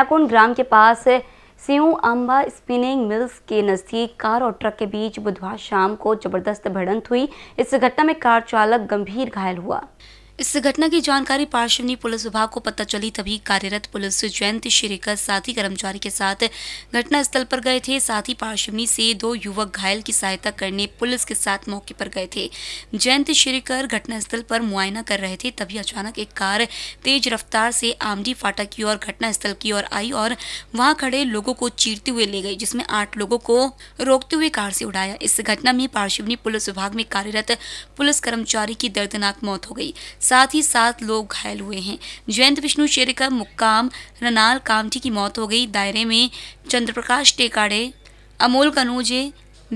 नयाकुंड ग्राम के पास सिंह अम्बा स्पिनिंग मिल्स के नज़दीक कार और ट्रक के बीच बुधवार शाम को जबरदस्त भिड़ंत हुई इस घटना में कार चालक गंभीर घायल हुआ इस घटना की जानकारी पार्श्वनी पुलिस विभाग को पता चली तभी कार्यरत पुलिस जयंत शिरेकर साथी कर्मचारी के साथ घटना स्थल पर गए थे साथ ही पार्श्वनी से दो युवक घायल की सहायता करने पुलिस के साथ मौके पर गए थे जयंत घटना स्थल पर मुआयना कर रहे थे तभी अचानक एक कार तेज रफ्तार से आमडी फाटा की ओर स्थल की ओर आई और वहां खड़े लोगों को चीरते हुए ले गई जिसमे आठ लोगों को रोकते हुए कार से उड़ाया इस घटना में पार्श्वनी पुलिस विभाग में कार्यरत पुलिस कर्मचारी की दर्दनाक मौत हो गई साथ ही सात लोग घायल हुए हैं जयंत विष्णु शेर का मुक्काम रनाल कामठी की मौत हो गई दायरे में चंद्रप्रकाश टेकाड़े अमोल कनोजे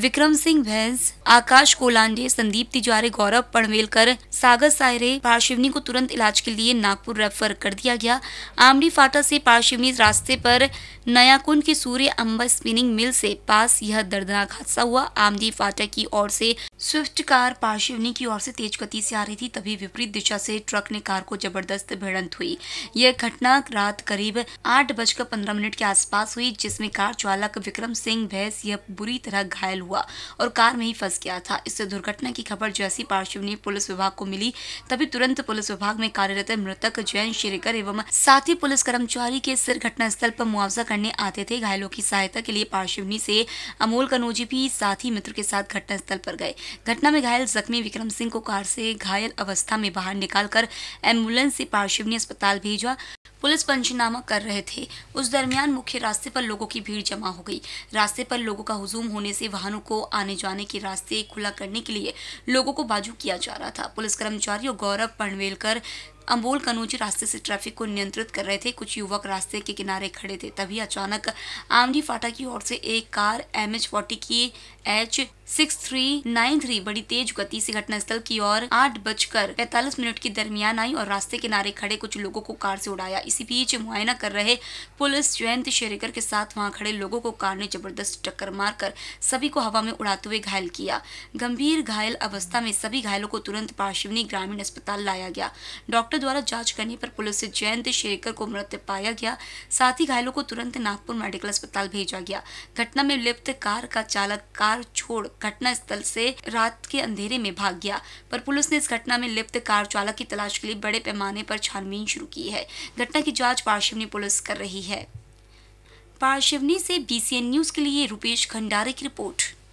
विक्रम सिंह भैंस आकाश कोलांडे संदीप तिजारे गौरव पणवेलकर सागर सायरे पार्शिवनी को तुरंत इलाज के लिए नागपुर रेफर कर दिया गया आमडी फाटा से पार्शिवनी रास्ते पर नयाकुंड के सूर्य अंबर स्पिनिंग मिल से पास यह दर्दनाक हादसा हुआ आमदी फाटक की ओर से स्विफ्ट कार पार्शिवनी की ओर से तेज गति से आ रही थी तभी विपरीत दिशा से ट्रक ने कार को जबरदस्त भिड़ंत हुई यह घटना रात करीब आठ बजकर पंद्रह मिनट के आसपास हुई जिसमें कार चालक विक्रम सिंह भैंस यह बुरी तरह घायल हुआ और कार में ही फंस गया था इस दुर्घटना की खबर जैसी पार्शिवनी पुलिस विभाग को मिली तभी तुरंत पुलिस विभाग में कार्यरत मृतक जैन शेरेकर एवं साथी पुलिस कर्मचारी के सिर घटनास्थल पर मुआवजा करने आते थे घायलों की सहायता के लिए पार्शिवनी से अमोल कनौजी भी साथी मित्र के साथ घटनास्थल पर गए घटना में घायल जख्मी विक्रम सिंह को कार से घायल अवस्था में बाहर निकालकर एम्बुलेंस से पार्शिवनी अस्पताल भेजा पुलिस पंचनामा कर रहे थे उस दरमियान मुख्य रास्ते पर लोगों की भीड़ जमा हो गई रास्ते पर लोगों का हुजूम होने से वाहनों को आने जाने के रास्ते खुला करने के लिए लोगों को बाजू किया जा रहा था पुलिस कर्मचारी और गौरव पणवेलकर अम्बोल कनूज रास्ते से ट्रैफिक को नियंत्रित कर रहे थे कुछ युवक रास्ते के किनारे खड़े थे तभी अचानक आमडी फाटा की ओर से एक कार एम एच फोर्टी की H six three nine three बड़ी तेज गति से घटनास्थल की ओर आठ बजकर पैतालीस मिनट के दरमियान आई और रास्ते किनारे खड़े कुछ लोगों को कार से उड़ाया इसी बीच मुआयना कर रहे पुलिस जयंत शेरेकर के साथ वहां खड़े लोगों को कार ने जबरदस्त टक्कर मारकर सभी को हवा में उड़ाते हुए घायल किया गंभीर घायल अवस्था में सभी घायलों को तुरंत पार्शिवनी ग्रामीण अस्पताल लाया गया डॉक्टर द्वारा जाँच करने पर पुलिस से जयंत शेरेकर को मृत पाया गया साथ ही घायलों को तुरंत नागपुर मेडिकल अस्पताल भेजा गया घटना में लिप्त कार का चालक कार छोड़ घटना स्थल से रात के अंधेरे में भाग गया पर पुलिस ने इस घटना में लिप्त कार चालक की तलाश के लिए बड़े पैमाने पर छानबीन शुरू की है घटना की जाँच पार्शिवनी पुलिस कर रही है पार्शिवनी से बीसीएन न्यूज के लिए रूपेश खंडारे की रिपोर्ट